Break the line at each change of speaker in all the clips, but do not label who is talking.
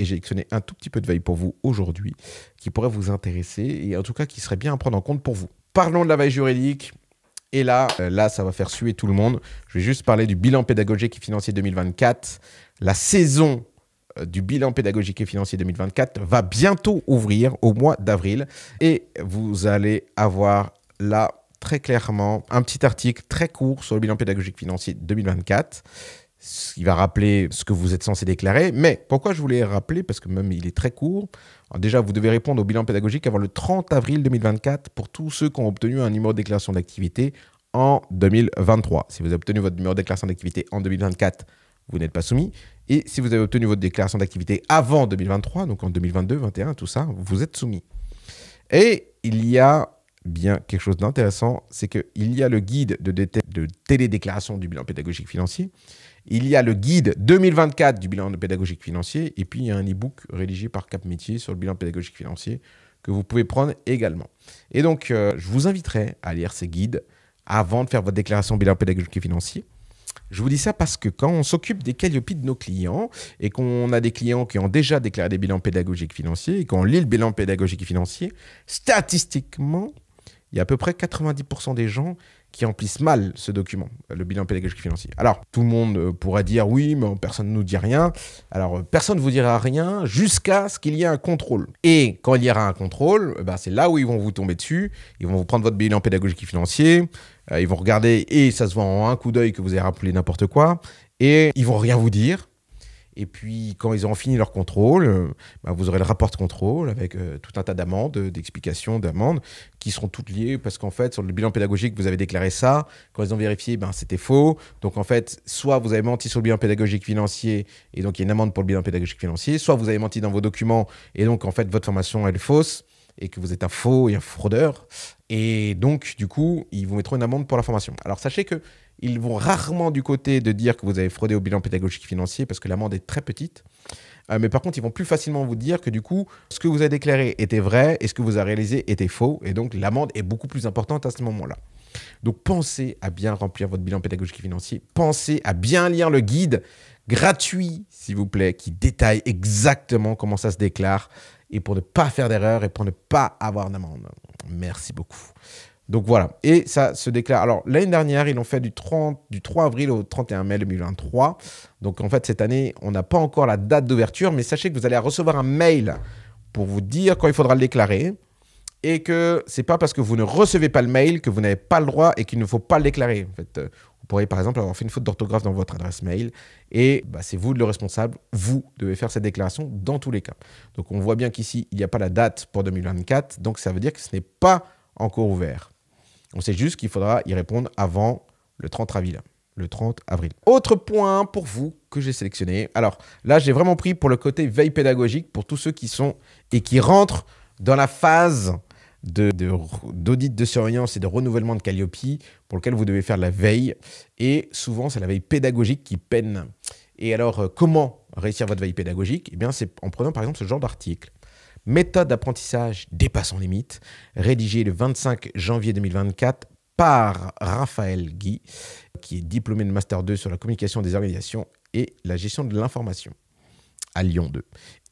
et j'ai sélectionné un tout petit peu de veille pour vous aujourd'hui qui pourrait vous intéresser et en tout cas qui serait bien à prendre en compte pour vous. Parlons de la veille juridique. Et là, euh, là, ça va faire suer tout le monde. Je vais juste parler du bilan pédagogique et financier 2024. La saison euh, du bilan pédagogique et financier 2024 va bientôt ouvrir au mois d'avril et vous allez avoir là très clairement un petit article très court sur le bilan pédagogique financier 2024 ce qui va rappeler ce que vous êtes censé déclarer. Mais pourquoi je voulais rappeler Parce que même il est très court. déjà, vous devez répondre au bilan pédagogique avant le 30 avril 2024 pour tous ceux qui ont obtenu un numéro de déclaration d'activité en 2023. Si vous avez obtenu votre numéro de déclaration d'activité en 2024, vous n'êtes pas soumis. Et si vous avez obtenu votre déclaration d'activité avant 2023, donc en 2022, 2021, tout ça, vous êtes soumis. Et il y a bien quelque chose d'intéressant, c'est qu'il y a le guide de télédéclaration du bilan pédagogique financier il y a le guide 2024 du bilan pédagogique financier et puis il y a un e-book rédigé par Cap Métier sur le bilan pédagogique financier que vous pouvez prendre également. Et donc, euh, je vous inviterai à lire ces guides avant de faire votre déclaration bilan pédagogique financier. Je vous dis ça parce que quand on s'occupe des calliopies de nos clients et qu'on a des clients qui ont déjà déclaré des bilans pédagogiques financiers et qu'on lit le bilan pédagogique financier, statistiquement, il y a à peu près 90% des gens qui remplissent mal ce document, le bilan pédagogique financier. Alors, tout le monde euh, pourrait dire oui, mais personne ne nous dit rien. Alors, euh, personne ne vous dira rien jusqu'à ce qu'il y ait un contrôle. Et quand il y aura un contrôle, eh ben, c'est là où ils vont vous tomber dessus. Ils vont vous prendre votre bilan pédagogique financier. Euh, ils vont regarder et ça se voit en un coup d'œil que vous avez rappelé n'importe quoi. Et ils vont rien vous dire. Et puis, quand ils auront fini leur contrôle, euh, bah, vous aurez le rapport de contrôle avec euh, tout un tas d'amendes, euh, d'explications, d'amendes, qui seront toutes liées parce qu'en fait, sur le bilan pédagogique, vous avez déclaré ça. Quand ils ont vérifié, ben, c'était faux. Donc, en fait, soit vous avez menti sur le bilan pédagogique financier et donc il y a une amende pour le bilan pédagogique financier, soit vous avez menti dans vos documents et donc, en fait, votre formation, elle est fausse et que vous êtes un faux et un fraudeur. Et donc, du coup, ils vous mettront une amende pour la formation. Alors, sachez que ils vont rarement du côté de dire que vous avez fraudé au bilan pédagogique financier parce que l'amende est très petite. Euh, mais par contre, ils vont plus facilement vous dire que du coup, ce que vous avez déclaré était vrai et ce que vous avez réalisé était faux. Et donc, l'amende est beaucoup plus importante à ce moment-là. Donc, pensez à bien remplir votre bilan pédagogique financier. Pensez à bien lire le guide gratuit, s'il vous plaît, qui détaille exactement comment ça se déclare et pour ne pas faire d'erreur et pour ne pas avoir d'amende. Merci beaucoup. Donc voilà, et ça se déclare. Alors l'année dernière, ils l'ont fait du, 30, du 3 avril au 31 mai 2023. Donc en fait, cette année, on n'a pas encore la date d'ouverture, mais sachez que vous allez recevoir un mail pour vous dire quand il faudra le déclarer. Et que c'est pas parce que vous ne recevez pas le mail que vous n'avez pas le droit et qu'il ne faut pas le déclarer. En fait, euh, vous pourriez par exemple avoir fait une faute d'orthographe dans votre adresse mail et bah, c'est vous le responsable. Vous devez faire cette déclaration dans tous les cas. Donc on voit bien qu'ici il n'y a pas la date pour 2024, donc ça veut dire que ce n'est pas encore ouvert. On sait juste qu'il faudra y répondre avant le 30 avril. Le 30 avril. Autre point pour vous que j'ai sélectionné. Alors là, j'ai vraiment pris pour le côté veille pédagogique pour tous ceux qui sont et qui rentrent dans la phase d'audit de, de, surveillance et de renouvellement de Calliope pour lequel vous devez faire la veille. Et souvent, c'est la veille pédagogique qui peine. Et alors, euh, comment réussir votre veille pédagogique Eh bien, c'est en prenant par exemple ce genre d'article. Méthode d'apprentissage dépassant les rédigée le 25 janvier 2024 par Raphaël Guy, qui est diplômé de Master 2 sur la communication des organisations et la gestion de l'information à Lyon 2,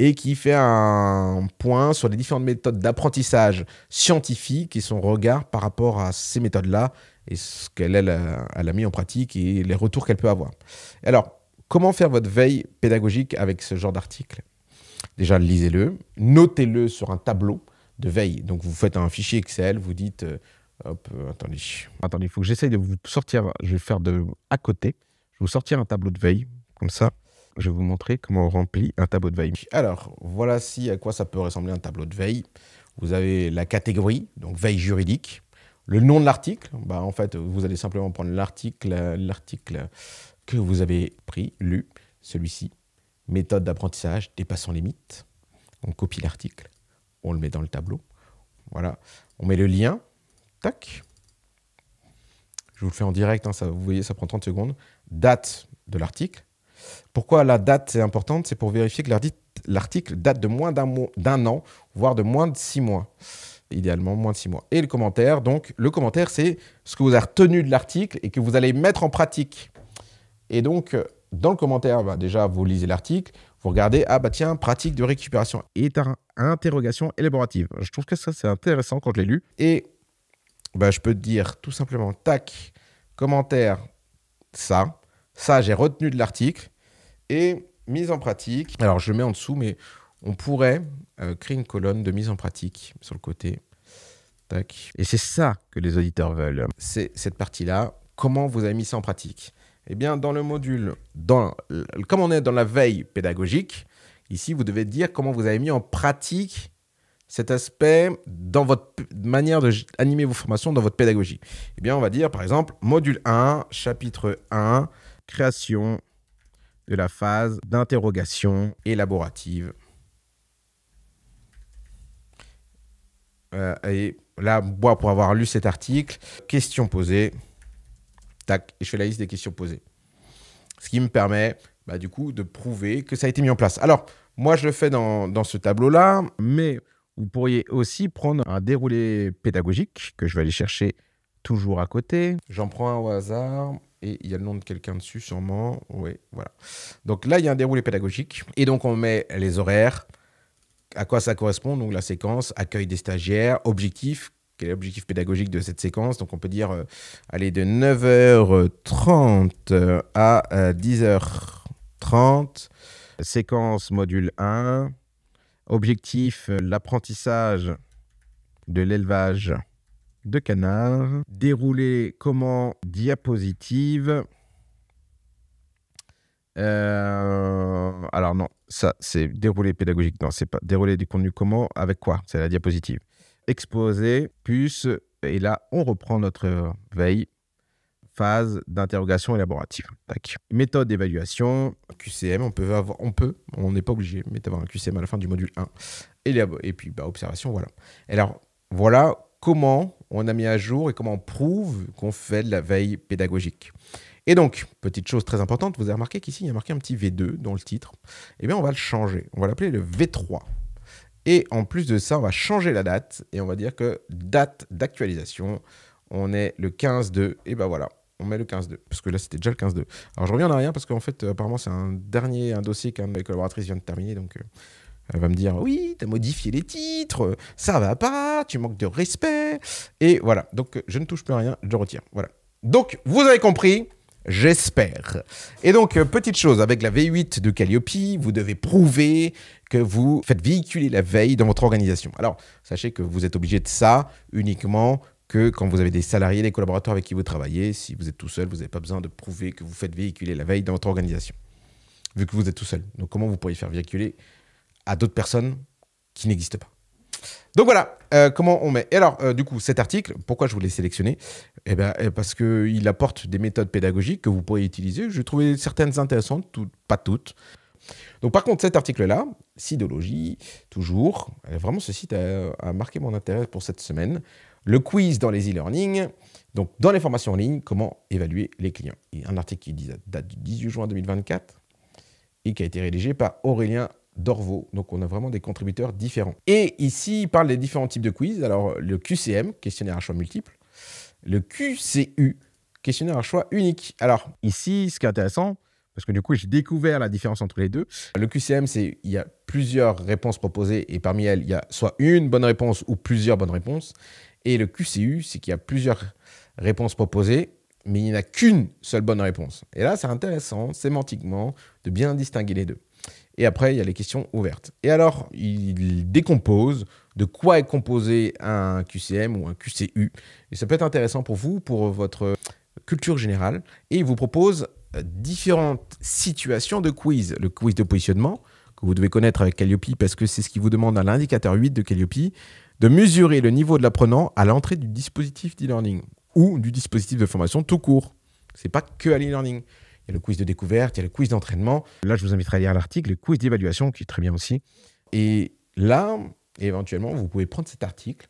et qui fait un point sur les différentes méthodes d'apprentissage scientifique et son regard par rapport à ces méthodes-là et ce qu'elle euh, a mis en pratique et les retours qu'elle peut avoir. Alors, comment faire votre veille pédagogique avec ce genre d'article Déjà, lisez-le, notez-le sur un tableau de veille. Donc, vous faites un fichier Excel, vous dites, euh, hop, euh, attendez, attendez, il faut que j'essaye de vous sortir, je vais faire de à côté, je vais vous sortir un tableau de veille, comme ça, je vais vous montrer comment on remplit un tableau de veille. Alors, voilà si à quoi ça peut ressembler un tableau de veille. Vous avez la catégorie, donc veille juridique, le nom de l'article, bah en fait, vous allez simplement prendre l'article, l'article que vous avez pris, lu, celui-ci, méthode d'apprentissage dépassant les mythes. On copie l'article, on le met dans le tableau. Voilà, on met le lien, tac. Je vous le fais en direct, hein, ça, vous voyez, ça prend 30 secondes. Date de l'article. Pourquoi la date est importante C'est pour vérifier que l'article date de moins d'un an, voire de moins de six mois. Idéalement, moins de six mois. Et le commentaire, donc, le commentaire, c'est ce que vous avez retenu de l'article et que vous allez mettre en pratique. Et donc, dans le commentaire, bah, déjà, vous lisez l'article, vous regardez, ah bah tiens, pratique de récupération et interrogation élaborative. Je trouve que ça, c'est intéressant quand je l'ai lu. Et bah, je peux te dire tout simplement, tac, commentaire, ça. Ça, j'ai retenu de l'article. Et mise en pratique. Alors, je mets en dessous, mais on pourrait euh, créer une colonne de mise en pratique sur le côté. Tac. Et c'est ça que les auditeurs veulent. C'est cette partie-là. Comment vous avez mis ça en pratique eh bien, dans le module, comme on est dans la veille pédagogique, ici, vous devez dire comment vous avez mis en pratique cet aspect dans votre manière d'animer vos formations, dans votre pédagogie. Eh bien, on va dire, par exemple, module 1, chapitre 1, création de la phase d'interrogation élaborative. Euh, et là, pour avoir lu cet article, question posée tac, et je fais la liste des questions posées. Ce qui me permet, bah, du coup, de prouver que ça a été mis en place. Alors, moi, je le fais dans, dans ce tableau-là, mais vous pourriez aussi prendre un déroulé pédagogique que je vais aller chercher toujours à côté. J'en prends un au hasard et il y a le nom de quelqu'un dessus sûrement. Oui, voilà. Donc là, il y a un déroulé pédagogique et donc on met les horaires, à quoi ça correspond, donc la séquence, accueil des stagiaires, objectif, quel est l'objectif pédagogique de cette séquence. Donc on peut dire, euh, aller de 9h30 à 10h30, euh, séquence module 1, objectif, euh, l'apprentissage de l'élevage de canards, déroulé comment diapositive. alors non, ça c'est déroulé pédagogique, non c'est pas déroulé du contenu comment avec quoi, c'est la diapositive exposé, plus et là, on reprend notre veille, phase d'interrogation élaborative. Méthode d'évaluation, QCM, on peut avoir, on peut, on n'est pas obligé, mais d'avoir un QCM à la fin du module 1. Et, et puis, bah, observation, voilà. alors, voilà comment on a mis à jour et comment on prouve qu'on fait de la veille pédagogique. Et donc, petite chose très importante, vous avez remarqué qu'ici, il y a marqué un petit V2 dans le titre. Eh bien, on va le changer. On va l'appeler le V3. Et en plus de ça, on va changer la date et on va dire que date d'actualisation, on est le 15-2. Et ben voilà, on met le 15-2. Parce que là, c'était déjà le 15-2. Alors je reviens en rien parce qu'en fait, apparemment, c'est un dernier un dossier qu'un de mes collaboratrices vient de terminer. Donc euh, elle va me dire Oui, tu as modifié les titres, ça va pas, tu manques de respect. Et voilà. Donc je ne touche plus à rien, je retire. Voilà. Donc vous avez compris. J'espère. Et donc, euh, petite chose, avec la V8 de Calliope, vous devez prouver que vous faites véhiculer la veille dans votre organisation. Alors, sachez que vous êtes obligé de ça uniquement que quand vous avez des salariés, des collaborateurs avec qui vous travaillez. Si vous êtes tout seul, vous n'avez pas besoin de prouver que vous faites véhiculer la veille dans votre organisation, vu que vous êtes tout seul. Donc, comment vous pourriez faire véhiculer à d'autres personnes qui n'existent pas donc voilà, euh, comment on met. Et alors, euh, du coup, cet article, pourquoi je voulais sélectionner Eh bien, euh, parce qu'il apporte des méthodes pédagogiques que vous pourriez utiliser. Je trouvais certaines intéressantes, pas toutes. Donc, par contre, cet article-là, Sidologie, toujours, vraiment, ce site a, marqué mon intérêt pour cette semaine. Le quiz dans les e-learning, donc dans les formations en ligne, comment évaluer les clients. un article qui date du 18 juin 2024 et qui a été rédigé par Aurélien Dorvo. Donc on a vraiment des contributeurs différents. Et ici, il parle des différents types de quiz. Alors le QCM, questionnaire à choix multiple, le QCU, questionnaire à choix unique. Alors ici, ce qui est intéressant, parce que du coup, j'ai découvert la différence entre les deux. Le QCM, c'est il y a plusieurs réponses proposées et parmi elles, il y a soit une bonne réponse ou plusieurs bonnes réponses. Et le QCU, c'est qu'il y a plusieurs réponses proposées, mais il n'y en a qu'une seule bonne réponse. Et là, c'est intéressant sémantiquement de bien distinguer les deux. Et après, il y a les questions ouvertes. Et alors, il décompose de quoi est composé un QCM ou un QCU. Et ça peut être intéressant pour vous, pour votre culture générale. Et il vous propose euh, différentes situations de quiz. Le quiz de positionnement, que vous devez connaître avec Calliope, parce que c'est ce qui vous demande à l'indicateur 8 de Calliope, de mesurer le niveau de l'apprenant à l'entrée du dispositif d'e-learning ou du dispositif de formation tout court. C'est pas que à l'e-learning. Il y a le quiz de découverte, il y a le quiz d'entraînement. Là, je vous inviterai à lire l'article, le quiz d'évaluation, qui est très bien aussi. Et là, éventuellement, vous pouvez prendre cet article,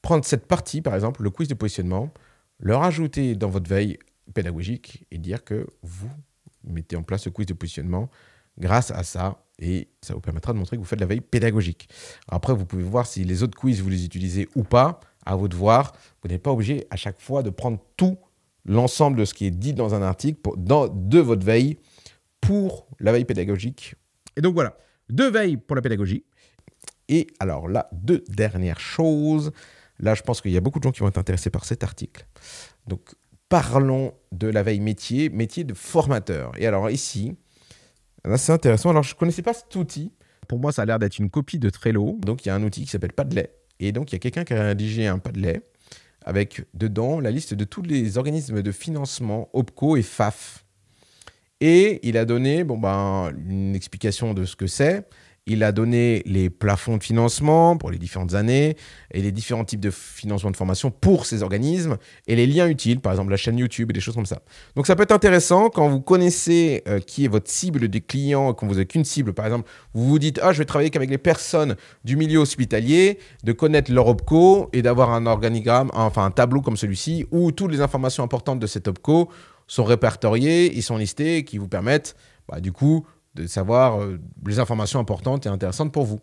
prendre cette partie, par exemple, le quiz de positionnement, le rajouter dans votre veille pédagogique et dire que vous mettez en place ce quiz de positionnement grâce à ça. Et ça vous permettra de montrer que vous faites de la veille pédagogique. Après, vous pouvez voir si les autres quiz, vous les utilisez ou pas, à vous de voir. Vous n'êtes pas obligé à chaque fois de prendre tout l'ensemble de ce qui est dit dans un article pour, dans, de votre veille pour la veille pédagogique. Et donc voilà, deux veilles pour la pédagogie. Et alors là, deux dernières choses. Là, je pense qu'il y a beaucoup de gens qui vont être intéressés par cet article. Donc, parlons de la veille métier, métier de formateur. Et alors ici, ah ben, c'est intéressant. Alors, je ne connaissais pas cet outil. Pour moi, ça a l'air d'être une copie de Trello. Donc, il y a un outil qui s'appelle Padlet. Et donc, il y a quelqu'un qui a rédigé un Padlet avec dedans la liste de tous les organismes de financement, OPCO et FAF. Et il a donné bon, ben, une explication de ce que c'est, il a donné les plafonds de financement pour les différentes années et les différents types de financement de formation pour ces organismes et les liens utiles, par exemple la chaîne YouTube et des choses comme ça. Donc ça peut être intéressant quand vous connaissez euh, qui est votre cible des clients, quand vous n'avez qu'une cible, par exemple, vous vous dites ah je vais travailler qu'avec les personnes du milieu hospitalier, de connaître leur opco et d'avoir un organigramme, enfin un tableau comme celui-ci où toutes les informations importantes de cette opco sont répertoriées, ils sont listés, qui vous permettent bah, du coup de savoir euh, les informations importantes et intéressantes pour vous.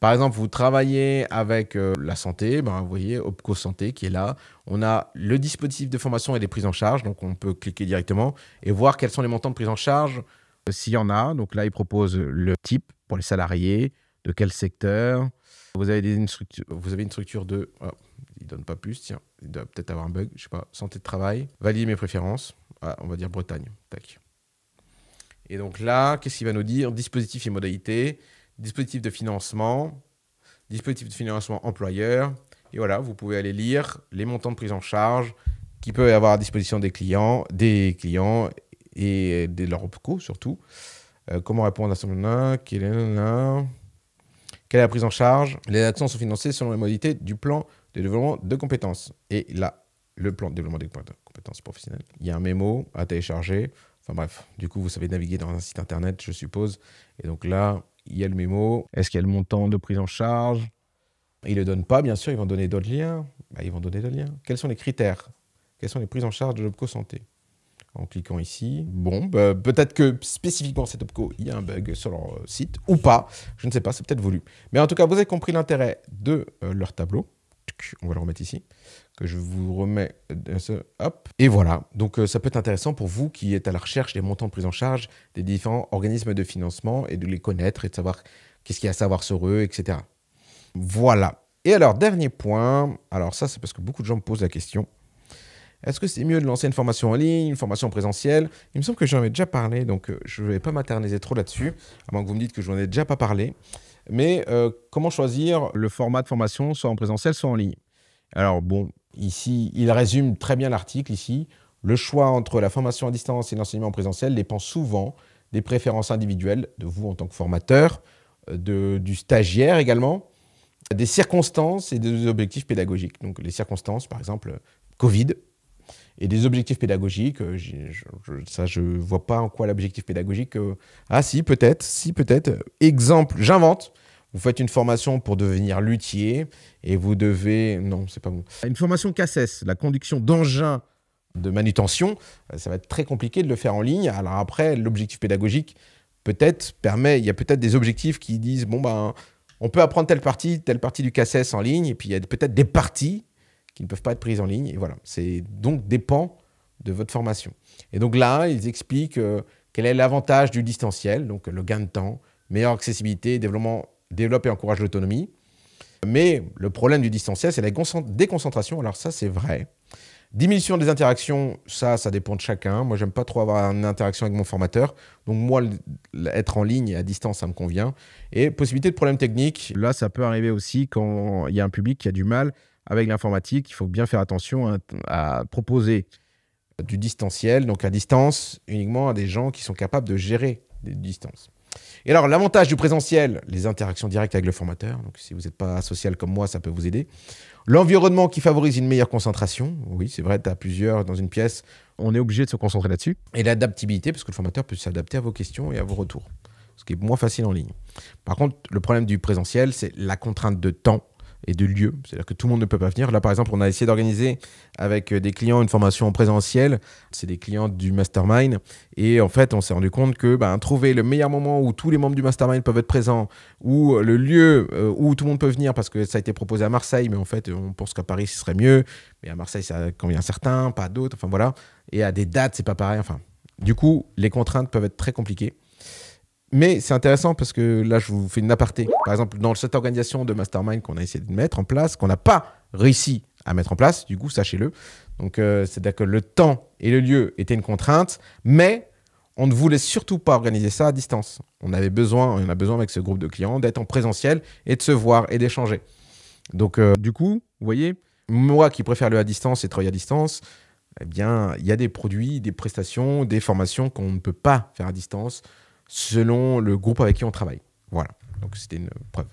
Par exemple, vous travaillez avec euh, la santé, ben, vous voyez Opco Santé qui est là. On a le dispositif de formation et les prises en charge, donc on peut cliquer directement et voir quels sont les montants de prise en charge euh, s'il y en a. Donc là, il propose le type pour les salariés, de quel secteur. Vous avez, une, structure, vous avez une structure de... Il oh, il donne pas plus, tiens, il doit peut-être avoir un bug, je sais pas. Santé de travail, valider mes préférences. Ah, on va dire Bretagne, tac. Et donc là, qu'est-ce qu'il va nous dire Dispositif et modalités, dispositif de financement, dispositif de financement employeur. Et voilà, vous pouvez aller lire les montants de prise en charge qui peuvent avoir à disposition des clients, des clients et de leur OPCO surtout. Euh, comment répondre à ce moment-là Quelle est la prise en charge Les actions sont financées selon les modalités du plan de développement de compétences. Et là, le plan de développement des compétences professionnelles. Il y a un mémo à télécharger. Enfin bref, du coup, vous savez naviguer dans un site internet, je suppose. Et donc là, il y a le mémo. Est-ce qu'il y a le montant de prise en charge Ils ne le donnent pas, bien sûr, ils vont donner d'autres liens. Bah, ils vont donner d'autres liens. Quels sont les critères Quelles sont les prises en charge de l'OPCO Santé en cliquant ici. Bon, bah, peut-être que spécifiquement cette opco, il y a un bug sur leur euh, site ou pas. Je ne sais pas, c'est peut-être voulu. Mais en tout cas, vous avez compris l'intérêt de euh, leur tableau. On va le remettre ici que je vous remets. Hop. Et voilà. Donc, euh, ça peut être intéressant pour vous qui êtes à la recherche des montants de prise en charge des différents organismes de financement et de les connaître et de savoir qu'est-ce qu'il y a à savoir sur eux, etc. Voilà. Et alors, dernier point. Alors, ça, c'est parce que beaucoup de gens me posent la question. Est-ce que c'est mieux de lancer une formation en ligne, une formation présentiel Il me semble que j'en ai déjà parlé, donc euh, je ne vais pas m'aterniser trop là-dessus, à moins que vous me dites que je n'en ai déjà pas parlé. Mais euh, comment choisir le format de formation, soit en présentiel, soit en ligne Alors bon, Ici, il résume très bien l'article ici. Le choix entre la formation à distance et l'enseignement présentiel dépend souvent des préférences individuelles de vous en tant que formateur, euh, de, du stagiaire également, des circonstances et des objectifs pédagogiques. Donc les circonstances, par exemple, Covid, et des objectifs pédagogiques. Euh, je, je, ça, je vois pas en quoi l'objectif pédagogique. Euh, ah si, peut-être, si, peut-être. Exemple, j'invente. Vous faites une formation pour devenir luthier et vous devez. Non, c'est pas bon. Une formation CACES, la conduction d'engins de manutention, euh, ça va être très compliqué de le faire en ligne. Alors après, l'objectif pédagogique peut-être permet. Il y a peut-être des objectifs qui disent bon, ben, on peut apprendre telle partie, telle partie du CACES en ligne, et puis il y a peut-être des parties qui ne peuvent pas être prises en ligne. Et voilà. C'est donc dépend de votre formation. Et donc là, ils expliquent euh, quel est l'avantage du distanciel, donc le gain de temps, meilleure accessibilité, développement développe et encourage l'autonomie. Mais le problème du distanciel, c'est la déconcentration. Alors ça, c'est vrai. Diminution des interactions, ça, ça dépend de chacun. Moi, j'aime pas trop avoir une interaction avec mon formateur. Donc moi, être en ligne à distance, ça me convient. Et possibilité de problèmes techniques, là, ça peut arriver aussi quand il y a un public qui a du mal avec l'informatique. Il faut bien faire attention à proposer du distanciel, donc à distance, uniquement à des gens qui sont capables de gérer des distances. Et alors, l'avantage du présentiel, les interactions directes avec le formateur. Donc, si vous n'êtes pas social comme moi, ça peut vous aider. L'environnement qui favorise une meilleure concentration. Oui, c'est vrai, tu as plusieurs dans une pièce. On est obligé de se concentrer là-dessus. Et l'adaptabilité, parce que le formateur peut s'adapter à vos questions et à vos retours. Ce qui est moins facile en ligne. Par contre, le problème du présentiel, c'est la contrainte de temps et de lieux. C'est-à-dire que tout le monde ne peut pas venir. Là, par exemple, on a essayé d'organiser avec euh, des clients une formation en présentiel. C'est des clients du mastermind. Et en fait, on s'est rendu compte que ben, trouver le meilleur moment où tous les membres du mastermind peuvent être présents, ou euh, le lieu euh, où tout le monde peut venir, parce que ça a été proposé à Marseille, mais en fait, on pense qu'à Paris, ce serait mieux. Mais à Marseille, ça convient à certains, pas d'autres. Enfin voilà. Et à des dates, c'est pas pareil. Enfin, du coup, les contraintes peuvent être très compliquées. Mais c'est intéressant parce que là, je vous fais une aparté. Par exemple, dans cette organisation de mastermind qu'on a essayé de mettre en place, qu'on n'a pas réussi à mettre en place, du coup, sachez-le. Donc, euh, c'est-à-dire que le temps et le lieu étaient une contrainte, mais on ne voulait surtout pas organiser ça à distance. On avait besoin, on a besoin avec ce groupe de clients d'être en présentiel et de se voir et d'échanger. Donc, euh, du coup, vous voyez, moi qui préfère le à distance et travailler à distance, eh bien, il y a des produits, des prestations, des formations qu'on ne peut pas faire à distance selon le groupe avec qui on travaille. Voilà. Donc c'était une preuve.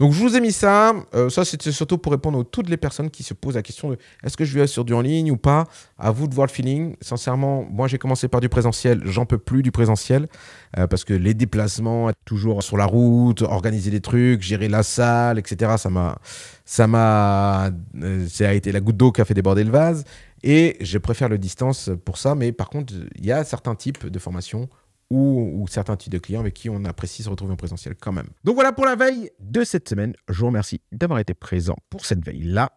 Donc je vous ai mis ça. Euh, ça c'était surtout pour répondre à toutes les personnes qui se posent la question de est-ce que je vais sur du en ligne ou pas. À vous de voir le feeling. Sincèrement, moi j'ai commencé par du présentiel. J'en peux plus du présentiel euh, parce que les déplacements, être toujours sur la route, organiser des trucs, gérer la salle, etc. Ça m'a, ça m'a, euh, ça a été la goutte d'eau qui a fait déborder le vase. Et je préfère le distance pour ça. Mais par contre, il y a certains types de formations ou, certains types de clients avec qui on apprécie se retrouver en présentiel quand même. Donc voilà pour la veille de cette semaine. Je vous remercie d'avoir été présent pour cette veille-là.